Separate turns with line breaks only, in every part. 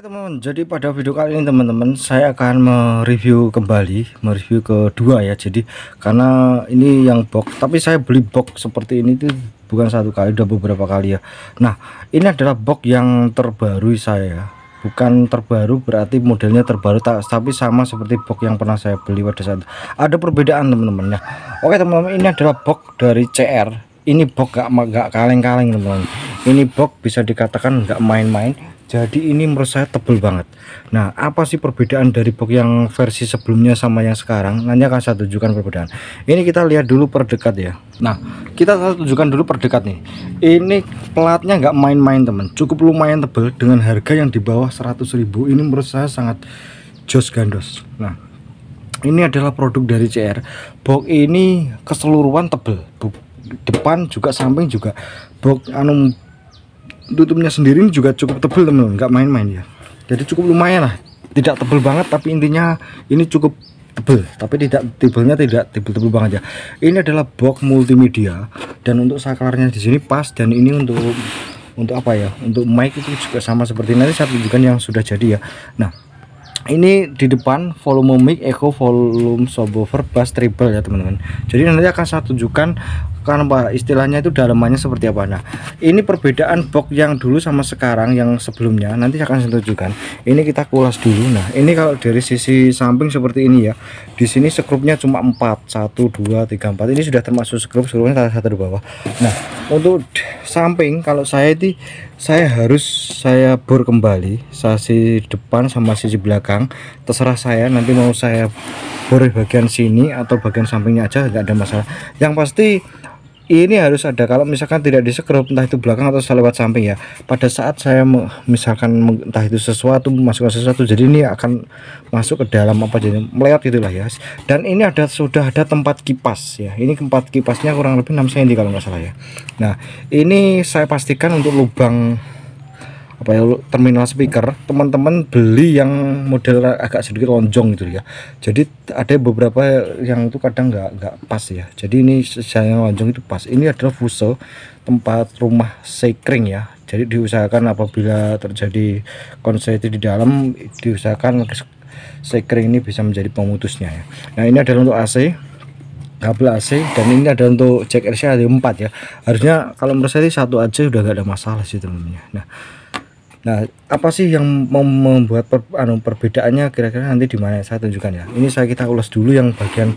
teman-teman, jadi pada video kali ini teman-teman saya akan mereview kembali, mereview kedua ya. Jadi karena ini yang box, tapi saya beli box seperti ini itu bukan satu kali, udah beberapa kali ya. Nah, ini adalah box yang terbaru saya. Bukan terbaru berarti modelnya terbaru tapi sama seperti box yang pernah saya beli pada saat. Ada perbedaan teman-teman ya. Oke teman-teman, ini adalah box dari CR. Ini box gak kaleng-kaleng teman-teman. Ini box bisa dikatakan nggak main-main jadi ini menurut saya tebel banget nah apa sih perbedaan dari box yang versi sebelumnya sama yang sekarang nanti akan saya tunjukkan perbedaan ini kita lihat dulu perdekat ya nah kita tunjukkan dulu perdekat nih ini platnya nggak main-main temen cukup lumayan tebel dengan harga yang di bawah 100.000 ini menurut saya sangat jos gandos nah ini adalah produk dari CR box ini keseluruhan tebel depan juga samping juga box anum tutupnya sendiri juga cukup tebel teman-teman nggak main-main ya jadi cukup lumayan lah tidak tebel banget tapi intinya ini cukup tebel tapi tidak tebelnya tidak tebel-tebel banget ya ini adalah box multimedia dan untuk saklarnya di sini pas dan ini untuk untuk apa ya untuk mic itu juga sama seperti nanti saya tunjukkan yang sudah jadi ya nah ini di depan volume mic echo volume subwoofer bass triple ya teman-teman jadi nanti akan saya tunjukkan kan apa istilahnya itu dalamannya seperti apa nah ini perbedaan box yang dulu sama sekarang yang sebelumnya nanti akan saya tunjukkan ini kita kulas dulu nah ini kalau dari sisi samping seperti ini ya di sini skrupnya cuma 4 1 2 3 4 ini sudah termasuk skrup seluruhnya satu di bawah nah untuk samping kalau saya di saya harus saya bor kembali sisi depan sama sisi belakang terserah saya nanti mau saya bor bagian sini atau bagian sampingnya aja nggak ada masalah yang pasti ini harus ada kalau misalkan tidak disekrup entah itu belakang atau lewat samping ya pada saat saya misalkan entah itu sesuatu memasukkan sesuatu jadi ini akan masuk ke dalam apa jadi melewat itulah ya dan ini ada sudah ada tempat kipas ya ini tempat kipasnya kurang lebih 6 cm kalau nggak salah ya Nah ini saya pastikan untuk lubang apa ya terminal speaker teman-teman beli yang model agak sedikit lonjong gitu ya jadi ada beberapa yang itu kadang nggak nggak pas ya jadi ini saya lonjong itu pas ini adalah fuso tempat rumah sekring ya jadi diusahakan apabila terjadi konsep di dalam diusahakan sekring ini bisa menjadi pemutusnya ya nah ini adalah untuk AC kabel AC dan ini ada untuk jack RC ada 4 ya harusnya kalau menurut saya satu aja udah gak ada masalah sih temennya nah Nah, apa sih yang membuat per, anu, perbedaannya kira-kira nanti di mana saya tunjukkan ya. Ini saya kita ulas dulu yang bagian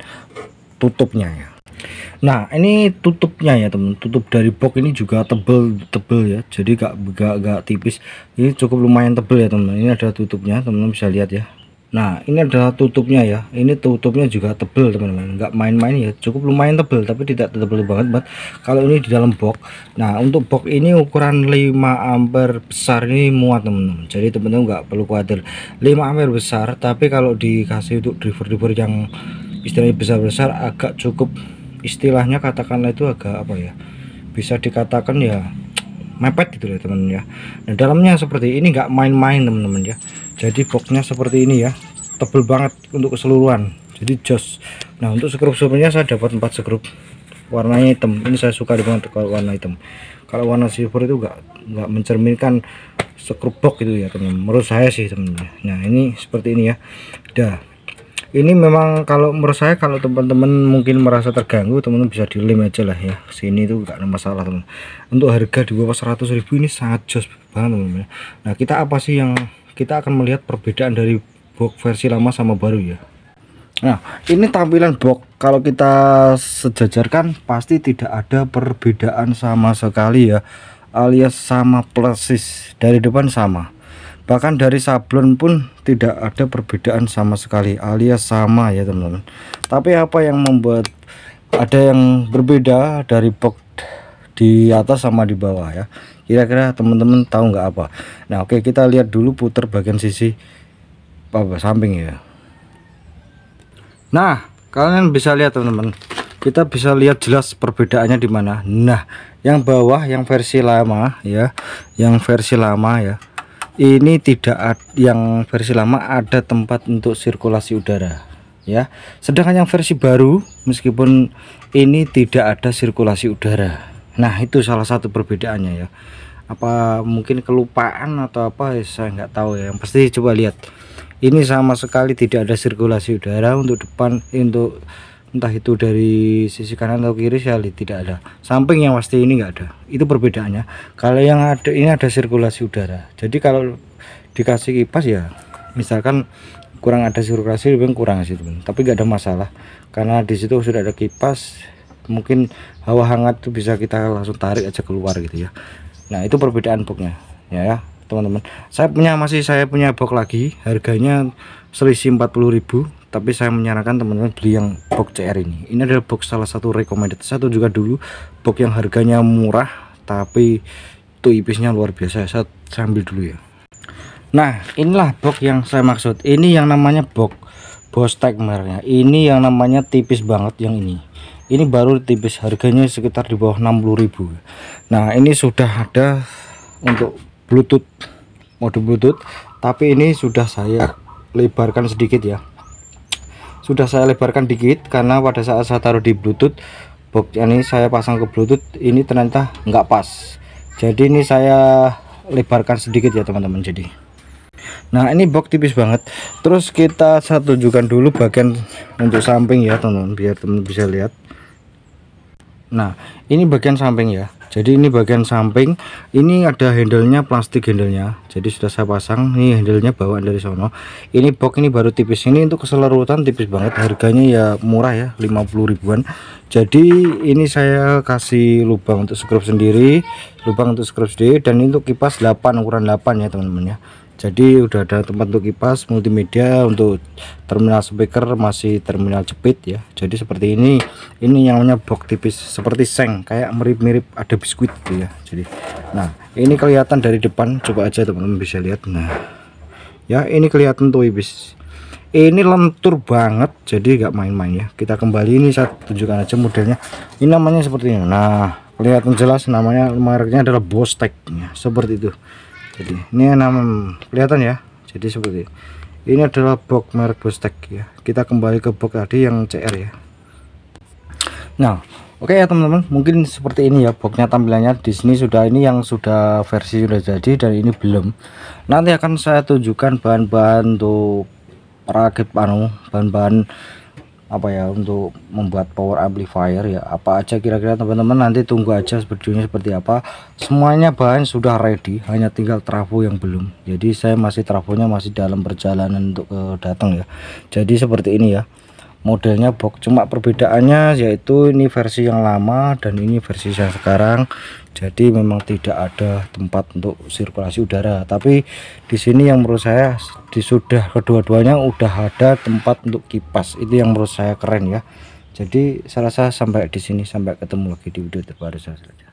tutupnya ya. Nah, ini tutupnya ya, teman. Tutup dari box ini juga tebel tebel ya. Jadi gak gak, gak tipis. Ini cukup lumayan tebel ya, teman. Ini ada tutupnya, teman-teman bisa lihat ya. Nah ini adalah tutupnya ya ini tutupnya juga tebel teman-teman nggak main-main ya cukup lumayan tebel tapi tidak tebel banget buat kalau ini di dalam box Nah untuk box ini ukuran 5 ampere besar ini muat teman-teman jadi teman-teman nggak perlu khawatir 5 ampere besar tapi kalau dikasih untuk driver-driver yang istilahnya besar-besar agak cukup istilahnya katakanlah itu agak apa ya bisa dikatakan ya mepet gitu ya teman teman ya Nah dalamnya seperti ini nggak main-main teman-teman ya jadi boxnya seperti ini ya tebel banget untuk keseluruhan jadi jos nah untuk skrup sekrupnya saya dapat 4 skrup warnanya hitam ini saya suka dengan kalau warna hitam kalau warna silver itu nggak nggak mencerminkan skrup box itu ya teman teman menurut saya sih teman ya. nah ini seperti ini ya dah ini memang kalau menurut saya kalau teman-teman mungkin merasa terganggu teman-teman bisa dilem aja lah ya sini tuh gak ada masalah teman untuk harga di bawah ribu ini sangat jos banget teman-teman ya. nah kita apa sih yang kita akan melihat perbedaan dari box versi lama sama baru ya nah ini tampilan box kalau kita sejajarkan pasti tidak ada perbedaan sama sekali ya alias sama persis dari depan sama bahkan dari sablon pun tidak ada perbedaan sama sekali alias sama ya teman-teman tapi apa yang membuat ada yang berbeda dari box di atas sama di bawah ya kira-kira teman-teman tahu nggak apa nah oke kita lihat dulu putar bagian sisi apa samping ya nah kalian bisa lihat teman-teman kita bisa lihat jelas perbedaannya di mana nah yang bawah yang versi lama ya yang versi lama ya ini tidak ada, yang versi lama ada tempat untuk sirkulasi udara ya sedangkan yang versi baru meskipun ini tidak ada sirkulasi udara nah itu salah satu perbedaannya ya apa mungkin kelupaan atau apa ya, saya nggak tahu ya yang pasti coba lihat ini sama sekali tidak ada sirkulasi udara untuk depan untuk entah itu dari sisi kanan atau kiri saya lihat tidak ada samping yang pasti ini enggak ada itu perbedaannya kalau yang ada ini ada sirkulasi udara jadi kalau dikasih kipas ya misalkan kurang ada sirkulasi lebih kurang sih teman tapi enggak ada masalah karena di situ sudah ada kipas mungkin hawa hangat tuh bisa kita langsung tarik aja keluar gitu ya nah itu perbedaan boxnya ya, ya teman-teman saya punya masih saya punya box lagi harganya selisih 40.000 tapi saya menyarankan teman-teman beli yang box CR ini ini adalah box salah satu recommended satu juga dulu box yang harganya murah tapi itu ipisnya luar biasa saya, sambil dulu ya nah inilah box yang saya maksud ini yang namanya box bostek Tagmernya ini yang namanya tipis banget yang ini ini baru tipis harganya sekitar di bawah 60000 nah ini sudah ada untuk bluetooth mode bluetooth tapi ini sudah saya lebarkan sedikit ya sudah saya lebarkan dikit karena pada saat saya taruh di bluetooth box ini saya pasang ke bluetooth ini ternyata nggak pas jadi ini saya lebarkan sedikit ya teman-teman jadi nah ini box tipis banget terus kita saya tunjukkan dulu bagian untuk samping ya teman-teman biar teman bisa lihat nah ini bagian samping ya jadi ini bagian samping ini ada handlenya plastik handlenya jadi sudah saya pasang ini handlenya bawaan dari sono ini box ini baru tipis ini untuk keseluruhan tipis banget harganya ya murah ya 50 ribuan jadi ini saya kasih lubang untuk skrup sendiri lubang untuk skrup sendiri dan ini untuk kipas 8 ukuran 8 ya teman-teman ya jadi udah ada tempat untuk kipas multimedia untuk terminal speaker masih terminal jepit ya jadi seperti ini ini yang namanya box tipis seperti seng kayak mirip-mirip ada biskuit gitu ya jadi nah ini kelihatan dari depan coba aja teman-teman bisa lihat nah ya ini kelihatan tuh ibis ini lentur banget jadi nggak main-main ya kita kembali ini saya tunjukkan aja modelnya ini namanya seperti ini nah kelihatan jelas namanya mereknya adalah Bostek ya, seperti itu jadi ini enam kelihatan ya jadi seperti ini adalah box merek Bostek ya kita kembali ke box tadi yang CR ya nah Oke okay ya teman-teman, mungkin seperti ini ya boxnya tampilannya di sini sudah ini yang sudah versi sudah jadi dan ini belum. Nanti akan saya tunjukkan bahan-bahan untuk rakit panu bahan-bahan apa ya untuk membuat power amplifier ya apa aja kira-kira teman-teman nanti tunggu aja videonya seperti apa semuanya bahan sudah ready hanya tinggal trafo yang belum jadi saya masih trafonya masih dalam perjalanan untuk uh, datang ya jadi seperti ini ya modelnya box cuma perbedaannya yaitu ini versi yang lama dan ini versi yang sekarang jadi memang tidak ada tempat untuk sirkulasi udara tapi di sini yang menurut saya di sudah kedua-duanya udah ada tempat untuk kipas itu yang menurut saya keren ya jadi saya rasa sampai di sini sampai ketemu lagi di video terbaru saya selanjutnya